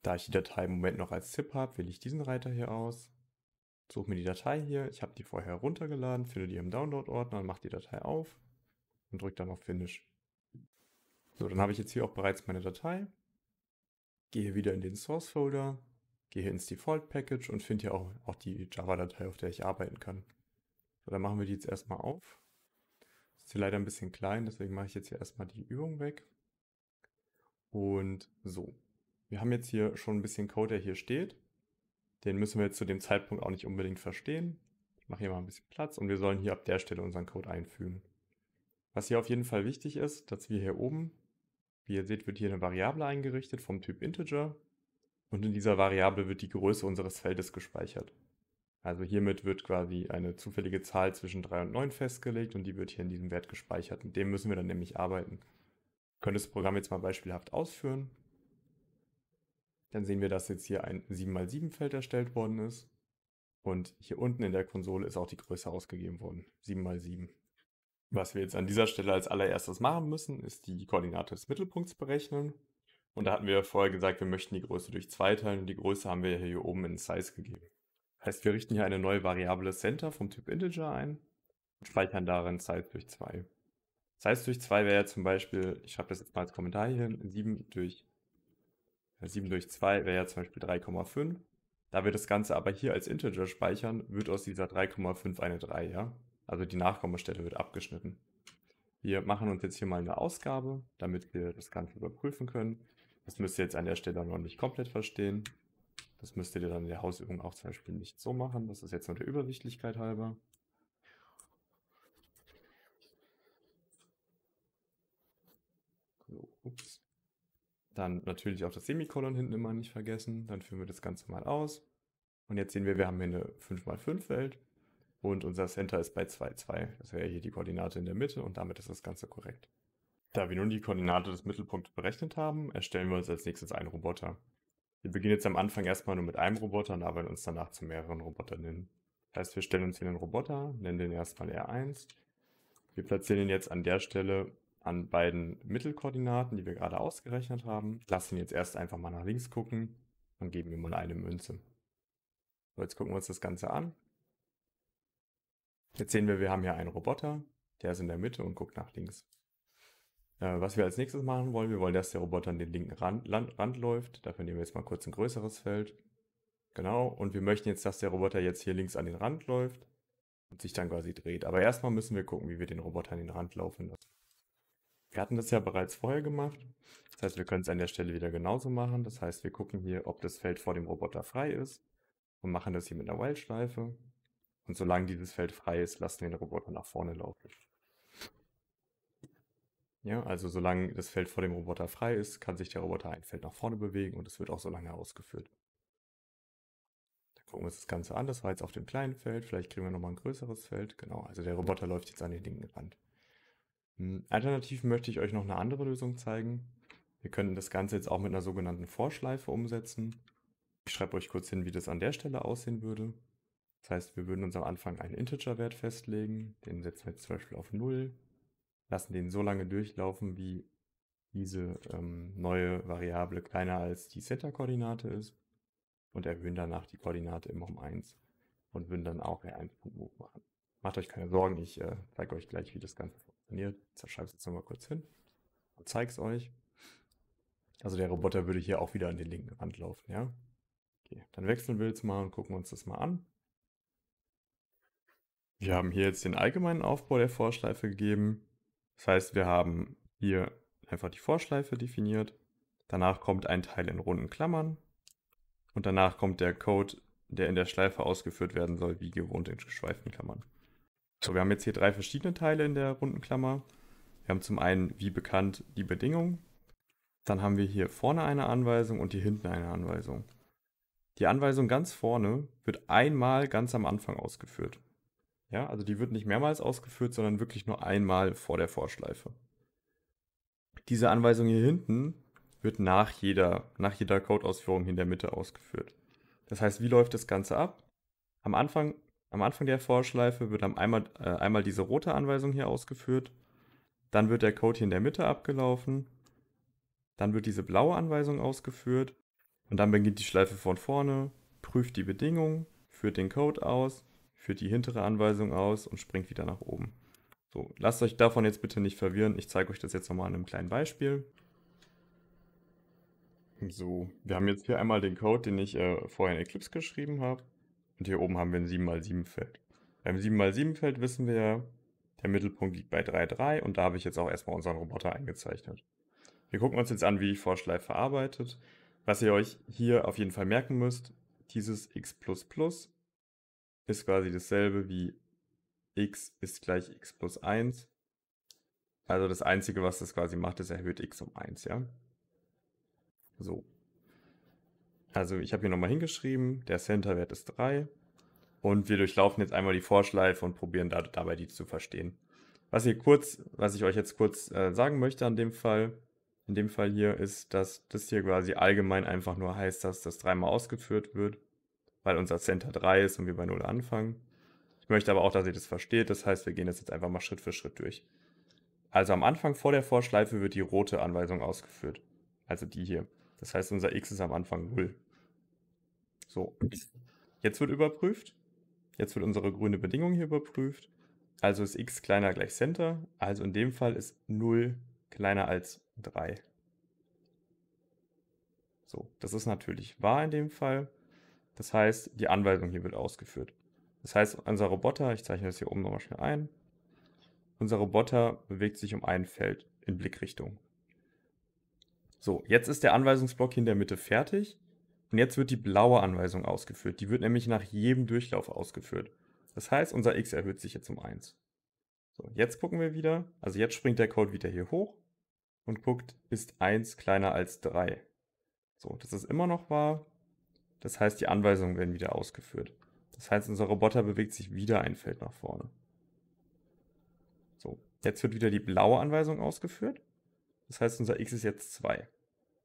Da ich die Datei im Moment noch als ZIP habe, wähle ich diesen Reiter hier aus, suche mir die Datei hier, ich habe die vorher heruntergeladen, finde die im Download-Ordner, mache die Datei auf und drücke dann auf Finish. So, dann habe ich jetzt hier auch bereits meine Datei, gehe wieder in den Source-Folder, gehe hier ins Default Package und finde hier auch, auch die Java-Datei, auf der ich arbeiten kann. So, dann machen wir die jetzt erstmal auf. Das ist hier leider ein bisschen klein, deswegen mache ich jetzt hier erstmal die Übung weg. Und so. Wir haben jetzt hier schon ein bisschen Code, der hier steht. Den müssen wir jetzt zu dem Zeitpunkt auch nicht unbedingt verstehen. Ich mache hier mal ein bisschen Platz und wir sollen hier ab der Stelle unseren Code einfügen. Was hier auf jeden Fall wichtig ist, dass wir hier oben, wie ihr seht, wird hier eine Variable eingerichtet vom Typ Integer und in dieser Variable wird die Größe unseres Feldes gespeichert. Also hiermit wird quasi eine zufällige Zahl zwischen 3 und 9 festgelegt und die wird hier in diesem Wert gespeichert. Mit dem müssen wir dann nämlich arbeiten. Wir können das Programm jetzt mal beispielhaft ausführen. Dann sehen wir, dass jetzt hier ein 7x7 Feld erstellt worden ist. Und hier unten in der Konsole ist auch die Größe ausgegeben worden, 7x7. Was wir jetzt an dieser Stelle als allererstes machen müssen, ist die Koordinate des Mittelpunkts berechnen. Und da hatten wir vorher gesagt, wir möchten die Größe durch zwei teilen und die Größe haben wir hier oben in Size gegeben. Heißt, wir richten hier eine neue Variable Center vom Typ Integer ein und speichern darin Size durch 2. Size durch 2 wäre ja zum Beispiel, ich schreibe das jetzt mal als Kommentar hier hin, 7 durch, 7 durch 2 wäre ja zum Beispiel 3,5. Da wir das Ganze aber hier als Integer speichern, wird aus dieser 3,5 eine 3, ja? Also die Nachkommastelle wird abgeschnitten. Wir machen uns jetzt hier mal eine Ausgabe, damit wir das Ganze überprüfen können. Das müsst ihr jetzt an der Stelle noch nicht komplett verstehen. Das müsst ihr dann in der Hausübung auch zum Beispiel nicht so machen. Das ist jetzt nur der Übersichtlichkeit halber. So, ups. Dann natürlich auch das Semikolon hinten immer nicht vergessen. Dann führen wir das Ganze mal aus. Und jetzt sehen wir, wir haben hier eine 5x5-Welt und unser Center ist bei 2,2. Das wäre hier die Koordinate in der Mitte und damit ist das Ganze korrekt. Da wir nun die Koordinate des Mittelpunktes berechnet haben, erstellen wir uns als nächstes einen Roboter. Wir beginnen jetzt am Anfang erstmal nur mit einem Roboter und arbeiten uns danach zu mehreren Robotern hin. Das heißt, wir stellen uns hier einen Roboter, nennen den erstmal R1. Wir platzieren ihn jetzt an der Stelle an beiden Mittelkoordinaten, die wir gerade ausgerechnet haben. Lassen ihn jetzt erst einfach mal nach links gucken und geben ihm mal eine Münze. So, jetzt gucken wir uns das Ganze an. Jetzt sehen wir, wir haben hier einen Roboter, der ist in der Mitte und guckt nach links. Äh, was wir als nächstes machen wollen, wir wollen, dass der Roboter an den linken Rand, Land, Rand läuft. Dafür nehmen wir jetzt mal kurz ein größeres Feld. Genau, und wir möchten jetzt, dass der Roboter jetzt hier links an den Rand läuft und sich dann quasi dreht. Aber erstmal müssen wir gucken, wie wir den Roboter an den Rand laufen lassen. Wir hatten das ja bereits vorher gemacht. Das heißt, wir können es an der Stelle wieder genauso machen. Das heißt, wir gucken hier, ob das Feld vor dem Roboter frei ist und machen das hier mit einer While-Schleife. Und solange dieses Feld frei ist, lassen wir den Roboter nach vorne laufen. Ja, also solange das Feld vor dem Roboter frei ist, kann sich der Roboter ein Feld nach vorne bewegen und es wird auch so lange ausgeführt. Dann gucken wir uns das Ganze an. Das war jetzt auf dem kleinen Feld. Vielleicht kriegen wir nochmal ein größeres Feld. Genau, also der Roboter läuft jetzt an den linken Rand. Hm, alternativ möchte ich euch noch eine andere Lösung zeigen. Wir könnten das Ganze jetzt auch mit einer sogenannten Vorschleife umsetzen. Ich schreibe euch kurz hin, wie das an der Stelle aussehen würde. Das heißt, wir würden uns am Anfang einen Integer-Wert festlegen. Den setzen wir jetzt zum Beispiel auf 0 lassen den so lange durchlaufen, wie diese ähm, neue Variable kleiner als die setter koordinate ist und erhöhen danach die Koordinate immer um 1 und würden dann auch R1.move machen. Macht euch keine Sorgen, ich äh, zeige euch gleich, wie das Ganze funktioniert. Ich schreibe es jetzt nochmal kurz hin und zeige es euch. Also der Roboter würde hier auch wieder an den linken Rand laufen, ja? Okay, dann wechseln wir jetzt mal und gucken uns das mal an. Wir haben hier jetzt den allgemeinen Aufbau der Vorschleife gegeben. Das heißt, wir haben hier einfach die Vorschleife definiert. Danach kommt ein Teil in runden Klammern. Und danach kommt der Code, der in der Schleife ausgeführt werden soll, wie gewohnt in geschweiften Klammern. So, wir haben jetzt hier drei verschiedene Teile in der runden Klammer. Wir haben zum einen, wie bekannt, die Bedingung. Dann haben wir hier vorne eine Anweisung und hier hinten eine Anweisung. Die Anweisung ganz vorne wird einmal ganz am Anfang ausgeführt. Ja, also die wird nicht mehrmals ausgeführt, sondern wirklich nur einmal vor der Vorschleife. Diese Anweisung hier hinten wird nach jeder, nach jeder code in der Mitte ausgeführt. Das heißt, wie läuft das Ganze ab? Am Anfang, am Anfang der Vorschleife wird einmal, äh, einmal diese rote Anweisung hier ausgeführt, dann wird der Code hier in der Mitte abgelaufen, dann wird diese blaue Anweisung ausgeführt und dann beginnt die Schleife von vorne, prüft die Bedingungen, führt den Code aus, führt die hintere Anweisung aus und springt wieder nach oben. So, lasst euch davon jetzt bitte nicht verwirren. Ich zeige euch das jetzt nochmal an einem kleinen Beispiel. So, wir haben jetzt hier einmal den Code, den ich äh, vorher in Eclipse geschrieben habe. Und hier oben haben wir ein 7x7-Feld. Beim 7x7-Feld wissen wir ja, der Mittelpunkt liegt bei 3,3 und da habe ich jetzt auch erstmal unseren Roboter eingezeichnet. Wir gucken uns jetzt an, wie die Vorschleife arbeitet. Was ihr euch hier auf jeden Fall merken müsst, dieses x++ ist quasi dasselbe wie x ist gleich x plus 1. Also das Einzige, was das quasi macht, ist erhöht x um 1, ja? So. Also ich habe hier nochmal hingeschrieben, der Center-Wert ist 3. Und wir durchlaufen jetzt einmal die Vorschleife und probieren da, dabei die zu verstehen. Was, hier kurz, was ich euch jetzt kurz äh, sagen möchte an dem Fall, in dem Fall hier, ist, dass das hier quasi allgemein einfach nur heißt, dass das dreimal ausgeführt wird weil unser Center 3 ist und wir bei 0 anfangen. Ich möchte aber auch, dass ihr das versteht. Das heißt, wir gehen das jetzt einfach mal Schritt für Schritt durch. Also am Anfang vor der Vorschleife wird die rote Anweisung ausgeführt. Also die hier. Das heißt, unser x ist am Anfang 0. So. Jetzt wird überprüft. Jetzt wird unsere grüne Bedingung hier überprüft. Also ist x kleiner gleich Center. Also in dem Fall ist 0 kleiner als 3. So, das ist natürlich wahr in dem Fall. Das heißt, die Anweisung hier wird ausgeführt. Das heißt, unser Roboter, ich zeichne das hier oben nochmal schnell ein, unser Roboter bewegt sich um ein Feld in Blickrichtung. So, jetzt ist der Anweisungsblock hier in der Mitte fertig und jetzt wird die blaue Anweisung ausgeführt. Die wird nämlich nach jedem Durchlauf ausgeführt. Das heißt, unser x erhöht sich jetzt um 1. So, jetzt gucken wir wieder, also jetzt springt der Code wieder hier hoch und guckt, ist 1 kleiner als 3. So, das ist immer noch wahr, das heißt, die Anweisungen werden wieder ausgeführt. Das heißt, unser Roboter bewegt sich wieder ein Feld nach vorne. So, jetzt wird wieder die blaue Anweisung ausgeführt. Das heißt, unser x ist jetzt 2.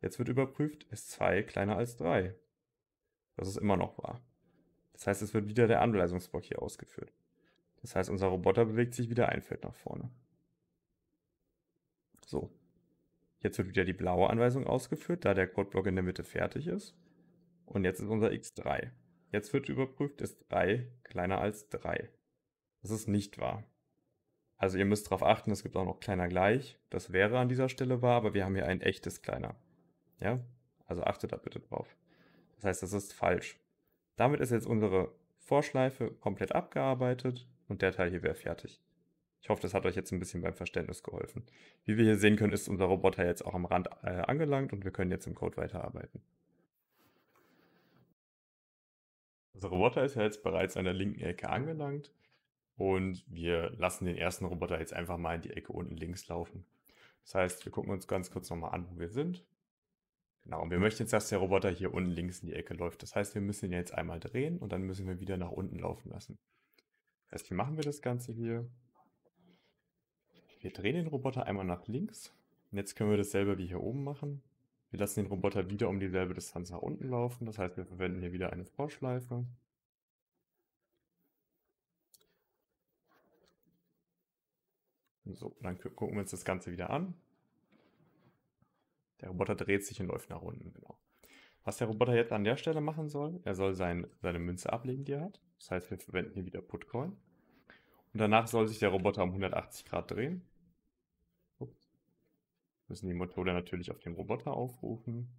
Jetzt wird überprüft, ist 2 kleiner als 3. Das ist immer noch wahr. Das heißt, es wird wieder der Anweisungsblock hier ausgeführt. Das heißt, unser Roboter bewegt sich wieder ein Feld nach vorne. So. Jetzt wird wieder die blaue Anweisung ausgeführt, da der Codeblock in der Mitte fertig ist. Und jetzt ist unser x 3. Jetzt wird überprüft, ist 3 kleiner als 3. Das ist nicht wahr. Also ihr müsst darauf achten, es gibt auch noch kleiner gleich. Das wäre an dieser Stelle wahr, aber wir haben hier ein echtes kleiner. Ja? Also achtet da bitte drauf. Das heißt, das ist falsch. Damit ist jetzt unsere Vorschleife komplett abgearbeitet und der Teil hier wäre fertig. Ich hoffe, das hat euch jetzt ein bisschen beim Verständnis geholfen. Wie wir hier sehen können, ist unser Roboter jetzt auch am Rand äh, angelangt und wir können jetzt im Code weiterarbeiten. Unser Roboter ist ja jetzt bereits an der linken Ecke angelangt und wir lassen den ersten Roboter jetzt einfach mal in die Ecke unten links laufen. Das heißt, wir gucken uns ganz kurz nochmal an, wo wir sind. Genau, und wir möchten jetzt, dass der Roboter hier unten links in die Ecke läuft. Das heißt, wir müssen ihn jetzt einmal drehen und dann müssen wir wieder nach unten laufen lassen. Das heißt, wie machen wir das Ganze hier? Wir drehen den Roboter einmal nach links. Und jetzt können wir dasselbe wie hier oben machen. Wir lassen den Roboter wieder um dieselbe Distanz nach unten laufen. Das heißt, wir verwenden hier wieder eine Vorschleife. So, dann gucken wir uns das Ganze wieder an. Der Roboter dreht sich und läuft nach unten, genau. Was der Roboter jetzt an der Stelle machen soll, er soll sein, seine Münze ablegen, die er hat. Das heißt, wir verwenden hier wieder Putcoin. Und danach soll sich der Roboter um 180 Grad drehen müssen die Motoren natürlich auf den Roboter aufrufen.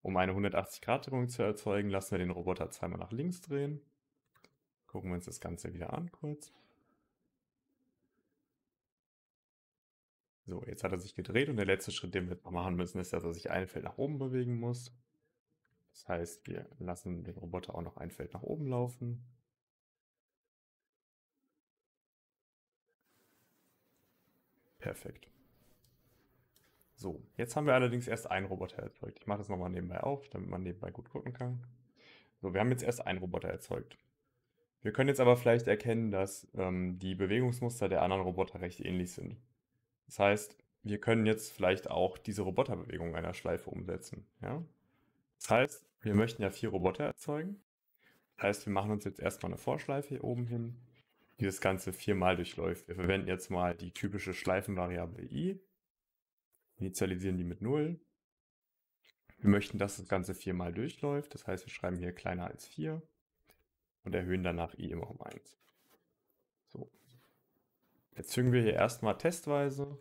Um eine 180-Grad-Drehung zu erzeugen, lassen wir den Roboter zweimal nach links drehen. Gucken wir uns das Ganze wieder an kurz. So, jetzt hat er sich gedreht und der letzte Schritt, den wir noch machen müssen, ist, dass er sich ein Feld nach oben bewegen muss. Das heißt, wir lassen den Roboter auch noch ein Feld nach oben laufen. Perfekt. So, jetzt haben wir allerdings erst einen Roboter erzeugt. Ich mache das nochmal nebenbei auf, damit man nebenbei gut gucken kann. So, wir haben jetzt erst einen Roboter erzeugt. Wir können jetzt aber vielleicht erkennen, dass ähm, die Bewegungsmuster der anderen Roboter recht ähnlich sind. Das heißt, wir können jetzt vielleicht auch diese Roboterbewegung einer Schleife umsetzen. Ja? Das heißt, wir möchten ja vier Roboter erzeugen. Das heißt, wir machen uns jetzt erstmal eine Vorschleife hier oben hin, die das Ganze viermal durchläuft. Wir verwenden jetzt mal die typische Schleifenvariable i initialisieren die mit 0. Wir möchten, dass das Ganze viermal durchläuft. Das heißt, wir schreiben hier kleiner als 4 und erhöhen danach i immer um 1. So. Jetzt fügen wir hier erstmal testweise,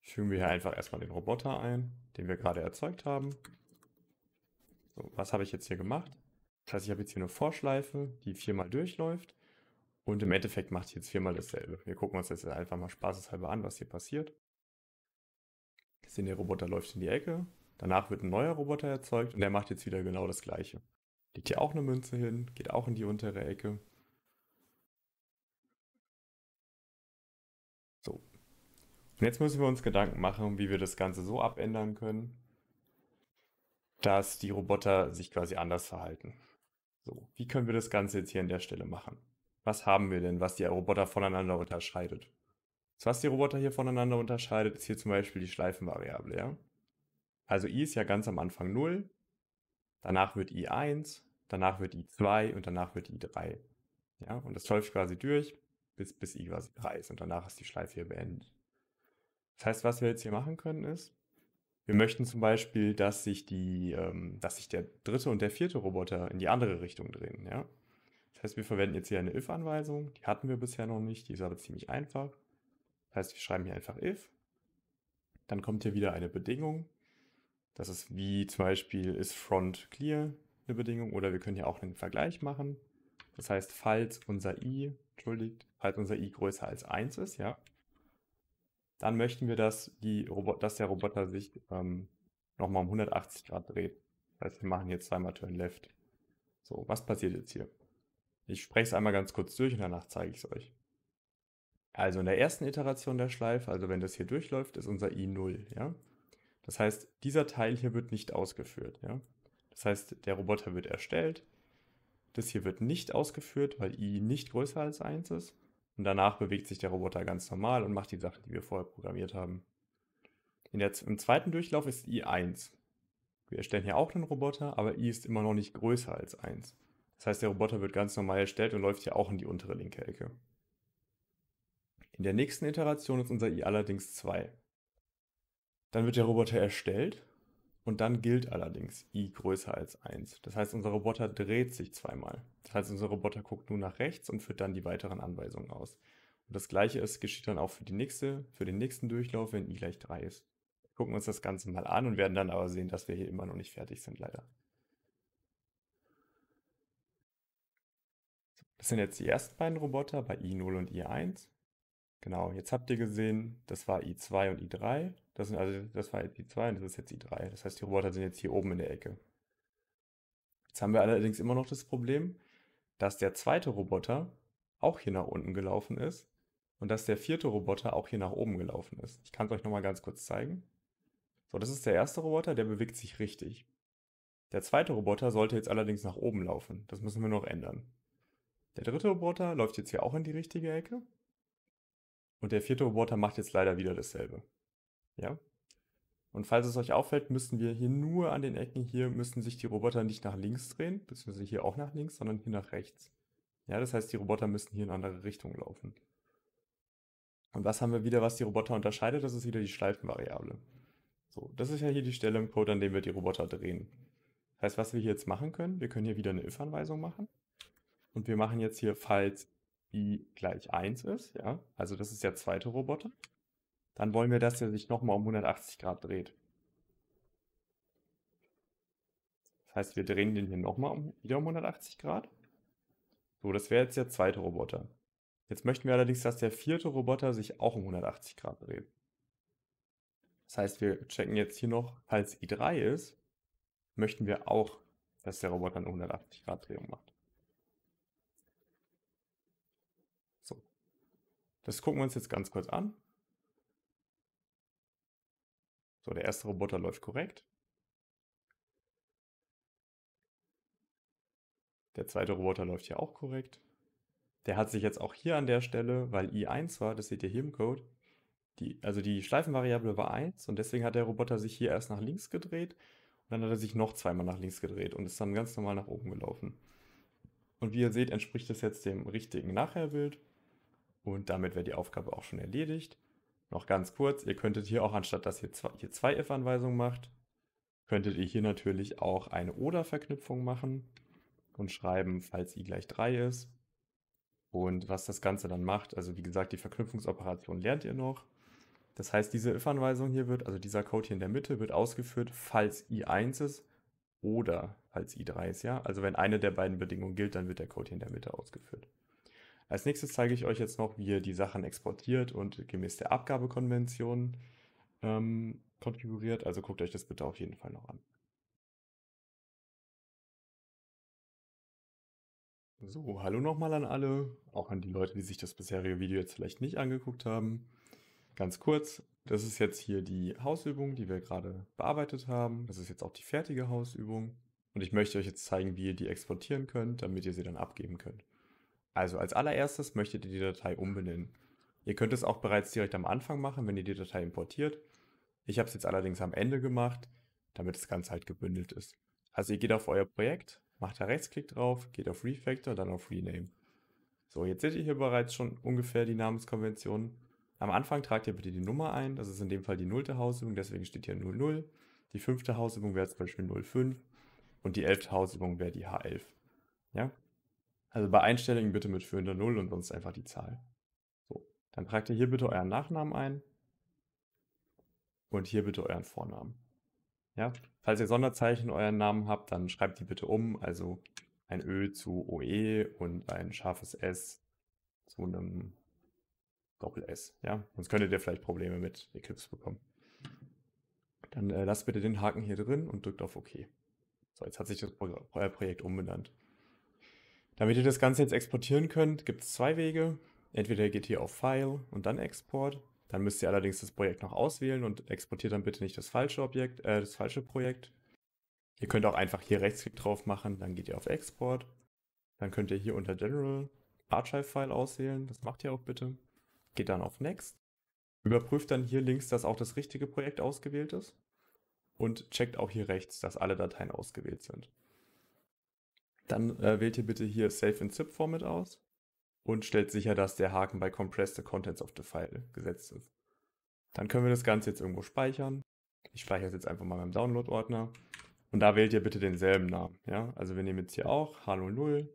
fügen wir hier einfach erstmal den Roboter ein, den wir gerade erzeugt haben. So, was habe ich jetzt hier gemacht? Das heißt, ich habe jetzt hier eine Vorschleife, die viermal durchläuft. Und im Endeffekt macht ich jetzt viermal dasselbe. Wir gucken uns das jetzt einfach mal spaßeshalber an, was hier passiert sehen, der Roboter läuft in die Ecke. Danach wird ein neuer Roboter erzeugt und der macht jetzt wieder genau das gleiche. Legt hier auch eine Münze hin, geht auch in die untere Ecke. So. Und jetzt müssen wir uns Gedanken machen, wie wir das Ganze so abändern können, dass die Roboter sich quasi anders verhalten. So, wie können wir das Ganze jetzt hier an der Stelle machen? Was haben wir denn, was die Roboter voneinander unterscheidet? was die Roboter hier voneinander unterscheidet, ist hier zum Beispiel die Schleifenvariable. Ja? Also i ist ja ganz am Anfang 0, danach wird i 1, danach wird i 2 und danach wird i 3. Ja? Und das läuft quasi durch, bis, bis i quasi 3 ist und danach ist die Schleife hier beendet. Das heißt, was wir jetzt hier machen können ist, wir möchten zum Beispiel, dass sich, die, ähm, dass sich der dritte und der vierte Roboter in die andere Richtung drehen. Ja? Das heißt, wir verwenden jetzt hier eine if-Anweisung, die hatten wir bisher noch nicht, die ist aber ziemlich einfach. Das heißt, wir schreiben hier einfach if. Dann kommt hier wieder eine Bedingung. Das ist wie zum Beispiel ist front clear eine Bedingung oder wir können hier auch einen Vergleich machen. Das heißt, falls unser i, entschuldigt, falls unser i größer als 1 ist, ja, dann möchten wir, dass, die Robot dass der Roboter sich ähm, nochmal um 180 Grad dreht. Das heißt, wir machen jetzt zweimal Turn Left. So, was passiert jetzt hier? Ich spreche es einmal ganz kurz durch und danach zeige ich es euch. Also in der ersten Iteration der Schleife, also wenn das hier durchläuft, ist unser i 0. Ja? Das heißt, dieser Teil hier wird nicht ausgeführt. Ja? Das heißt, der Roboter wird erstellt. Das hier wird nicht ausgeführt, weil i nicht größer als 1 ist. Und danach bewegt sich der Roboter ganz normal und macht die Sachen, die wir vorher programmiert haben. Der, Im zweiten Durchlauf ist i 1. Wir erstellen hier auch einen Roboter, aber i ist immer noch nicht größer als 1. Das heißt, der Roboter wird ganz normal erstellt und läuft hier auch in die untere linke Ecke. In der nächsten Iteration ist unser i allerdings 2. Dann wird der Roboter erstellt und dann gilt allerdings i größer als 1. Das heißt, unser Roboter dreht sich zweimal. Das heißt, unser Roboter guckt nun nach rechts und führt dann die weiteren Anweisungen aus. Und das gleiche ist, geschieht dann auch für, die nächste, für den nächsten Durchlauf, wenn i gleich 3 ist. Wir gucken uns das Ganze mal an und werden dann aber sehen, dass wir hier immer noch nicht fertig sind, leider. Das sind jetzt die ersten beiden Roboter bei i0 und i1. Genau, jetzt habt ihr gesehen, das war i2 und i3. Das sind also, das war i2 und das ist jetzt i3. Das heißt, die Roboter sind jetzt hier oben in der Ecke. Jetzt haben wir allerdings immer noch das Problem, dass der zweite Roboter auch hier nach unten gelaufen ist und dass der vierte Roboter auch hier nach oben gelaufen ist. Ich kann es euch nochmal ganz kurz zeigen. So, das ist der erste Roboter, der bewegt sich richtig. Der zweite Roboter sollte jetzt allerdings nach oben laufen. Das müssen wir noch ändern. Der dritte Roboter läuft jetzt hier auch in die richtige Ecke und der vierte Roboter macht jetzt leider wieder dasselbe. Ja? Und falls es euch auffällt, müssen wir hier nur an den Ecken hier, müssen sich die Roboter nicht nach links drehen, beziehungsweise hier auch nach links, sondern hier nach rechts. Ja, das heißt, die Roboter müssen hier in andere Richtung laufen. Und was haben wir wieder, was die Roboter unterscheidet? Das ist wieder die Schleifenvariable. So, das ist ja hier die Stelle im Code, an dem wir die Roboter drehen. Das heißt, was wir hier jetzt machen können, wir können hier wieder eine if-Anweisung machen. Und wir machen jetzt hier falls i gleich 1 ist, ja, also das ist der zweite Roboter, dann wollen wir, dass er sich nochmal um 180 Grad dreht. Das heißt, wir drehen den hier nochmal wieder um 180 Grad. So, das wäre jetzt der zweite Roboter. Jetzt möchten wir allerdings, dass der vierte Roboter sich auch um 180 Grad dreht. Das heißt, wir checken jetzt hier noch, falls i3 ist, möchten wir auch, dass der Roboter eine 180 Grad Drehung macht. Das gucken wir uns jetzt ganz kurz an. So, der erste Roboter läuft korrekt. Der zweite Roboter läuft hier auch korrekt. Der hat sich jetzt auch hier an der Stelle, weil i1 war, das seht ihr hier im Code, die, also die Schleifenvariable war 1 und deswegen hat der Roboter sich hier erst nach links gedreht und dann hat er sich noch zweimal nach links gedreht und ist dann ganz normal nach oben gelaufen. Und wie ihr seht, entspricht das jetzt dem richtigen Nachherbild. Und damit wäre die Aufgabe auch schon erledigt. Noch ganz kurz, ihr könntet hier auch, anstatt dass ihr zwei, hier zwei if-Anweisungen macht, könntet ihr hier natürlich auch eine oder-Verknüpfung machen und schreiben, falls i gleich 3 ist. Und was das Ganze dann macht, also wie gesagt, die Verknüpfungsoperation lernt ihr noch. Das heißt, diese if-Anweisung hier wird, also dieser Code hier in der Mitte, wird ausgeführt, falls i1 ist oder falls i3 ist, ja? Also wenn eine der beiden Bedingungen gilt, dann wird der Code hier in der Mitte ausgeführt. Als nächstes zeige ich euch jetzt noch, wie ihr die Sachen exportiert und gemäß der Abgabekonvention ähm, konfiguriert. Also guckt euch das bitte auf jeden Fall noch an. So, hallo nochmal an alle, auch an die Leute, die sich das bisherige Video jetzt vielleicht nicht angeguckt haben. Ganz kurz, das ist jetzt hier die Hausübung, die wir gerade bearbeitet haben. Das ist jetzt auch die fertige Hausübung. Und ich möchte euch jetzt zeigen, wie ihr die exportieren könnt, damit ihr sie dann abgeben könnt. Also als allererstes möchtet ihr die Datei umbenennen. Ihr könnt es auch bereits direkt am Anfang machen, wenn ihr die Datei importiert. Ich habe es jetzt allerdings am Ende gemacht, damit das Ganze halt gebündelt ist. Also ihr geht auf euer Projekt, macht da Rechtsklick drauf, geht auf Refactor, dann auf Rename. So, jetzt seht ihr hier bereits schon ungefähr die Namenskonvention. Am Anfang tragt ihr bitte die Nummer ein, das ist in dem Fall die 0. Hausübung, deswegen steht hier 00. Die 5. Hausübung wäre zum Beispiel 05 und die 11. Hausübung wäre die H11. Ja, also bei Einstellungen bitte mit führender Null und sonst einfach die Zahl. So, dann tragt ihr hier bitte euren Nachnamen ein und hier bitte euren Vornamen. Ja, falls ihr Sonderzeichen euren Namen habt, dann schreibt die bitte um, also ein Ö zu OE und ein scharfes S zu einem Doppel S. Ja, sonst könntet ihr vielleicht Probleme mit Eclipse bekommen. Dann äh, lasst bitte den Haken hier drin und drückt auf OK. So, jetzt hat sich das Projekt umbenannt. Damit ihr das Ganze jetzt exportieren könnt, gibt es zwei Wege. Entweder ihr geht hier auf File und dann Export. Dann müsst ihr allerdings das Projekt noch auswählen und exportiert dann bitte nicht das falsche Objekt, äh, das falsche Projekt. Ihr könnt auch einfach hier Rechtsklick drauf machen, dann geht ihr auf Export. Dann könnt ihr hier unter General Archive File auswählen. Das macht ihr auch bitte. Geht dann auf Next. Überprüft dann hier links, dass auch das richtige Projekt ausgewählt ist. Und checkt auch hier rechts, dass alle Dateien ausgewählt sind. Dann äh, wählt ihr bitte hier Save in Zip Format aus und stellt sicher, dass der Haken bei Compress the Contents of the File gesetzt ist. Dann können wir das Ganze jetzt irgendwo speichern. Ich speichere es jetzt einfach mal im Download-Ordner. Und da wählt ihr bitte denselben Namen. Ja? Also wir nehmen jetzt hier auch Hallo 0,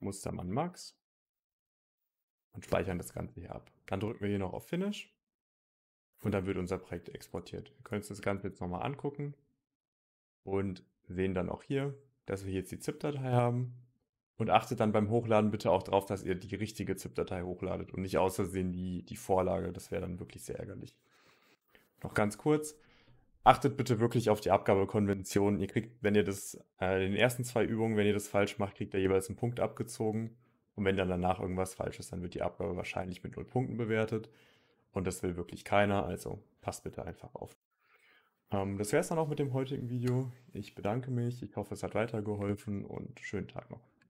Mustermann Max und speichern das Ganze hier ab. Dann drücken wir hier noch auf Finish und dann wird unser Projekt exportiert. Ihr könnt uns das Ganze jetzt nochmal angucken und sehen dann auch hier, dass wir jetzt die ZIP-Datei haben. Und achtet dann beim Hochladen bitte auch darauf, dass ihr die richtige ZIP-Datei hochladet und nicht außersehen Versehen die, die Vorlage. Das wäre dann wirklich sehr ärgerlich. Noch ganz kurz. Achtet bitte wirklich auf die Abgabekonvention. Ihr kriegt, wenn ihr das, äh, in den ersten zwei Übungen, wenn ihr das falsch macht, kriegt ihr jeweils einen Punkt abgezogen. Und wenn dann danach irgendwas falsch ist, dann wird die Abgabe wahrscheinlich mit null Punkten bewertet. Und das will wirklich keiner, also passt bitte einfach auf. Ähm, das wäre es dann auch mit dem heutigen Video. Ich bedanke mich. Ich hoffe, es hat weitergeholfen und schönen Tag noch.